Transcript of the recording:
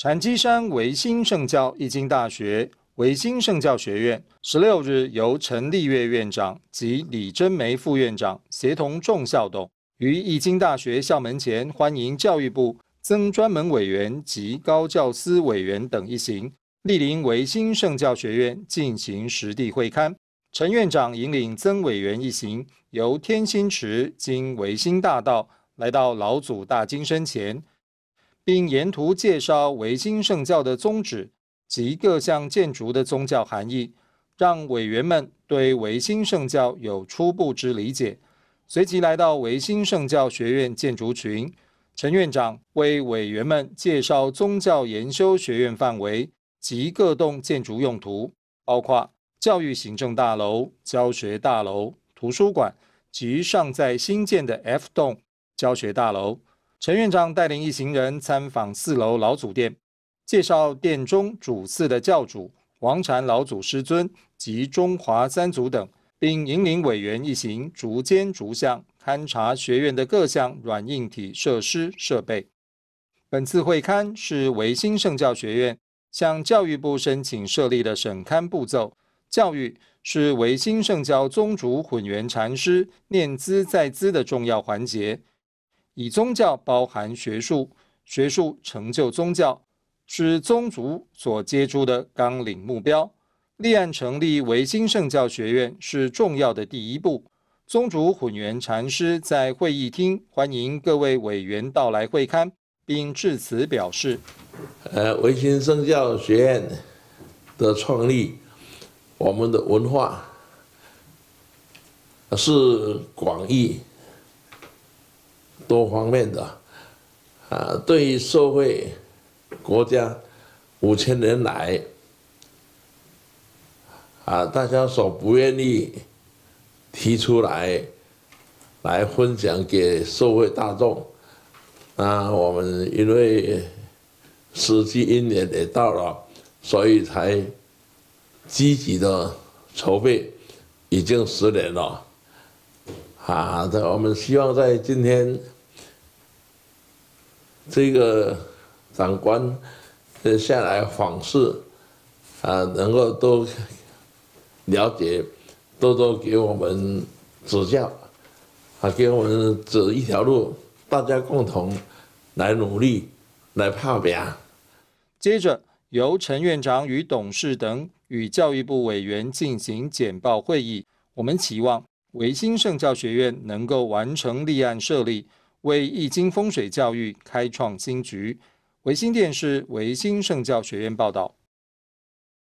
禅基山维新圣教易经大学维新圣教学院十六日由陈立岳院长及李珍梅副院长协同众校董于易经大学校门前欢迎教育部曾专门委员及高教司委员等一行莅临维新圣教学院进行实地会刊。陈院长引领曾委员一行由天心池经维新大道来到老祖大金身前。并沿途介绍维新圣教的宗旨及各项建筑的宗教含义，让委员们对维新圣教有初步之理解。随即来到维新圣教学院建筑群，陈院长为委员们介绍宗教研修学院范围及各栋建筑用途，包括教育行政大楼、教学大楼、图书馆及尚在新建的 F 栋教学大楼。陈院长带领一行人参访四楼老祖殿，介绍殿中主祀的教主王禅老祖师尊及中华三祖等，并引领委员一行逐间逐项勘察学院的各项软硬体设施设备。本次会勘是维新圣教学院向教育部申请设立的审刊步骤。教育是维新圣教宗主混元禅师念兹在兹的重要环节。以宗教包含学术，学术成就宗教，是宗族所接触的纲领目标。立案成立维新圣教学院是重要的第一步。宗主混元禅师在会议厅欢迎各位委员到来会刊，并致辞表示：“呃，维新圣教学院的创立，我们的文化是广义。”多方面的，啊，对于社会、国家五千年来，啊，大家所不愿意提出来，来分享给社会大众，啊，我们因为时机一年也到了，所以才积极的筹备，已经十年了，啊，我们希望在今天。这个长官下来访视，啊，能够多了解，多多给我们指教，啊，给我们指一条路，大家共同来努力来泡表。接着，由陈院长与董事等与教育部委员进行简报会议。我们期望维新圣教学院能够完成立案设立。为易经风水教育开创新局，维新电视维新圣教学院报道。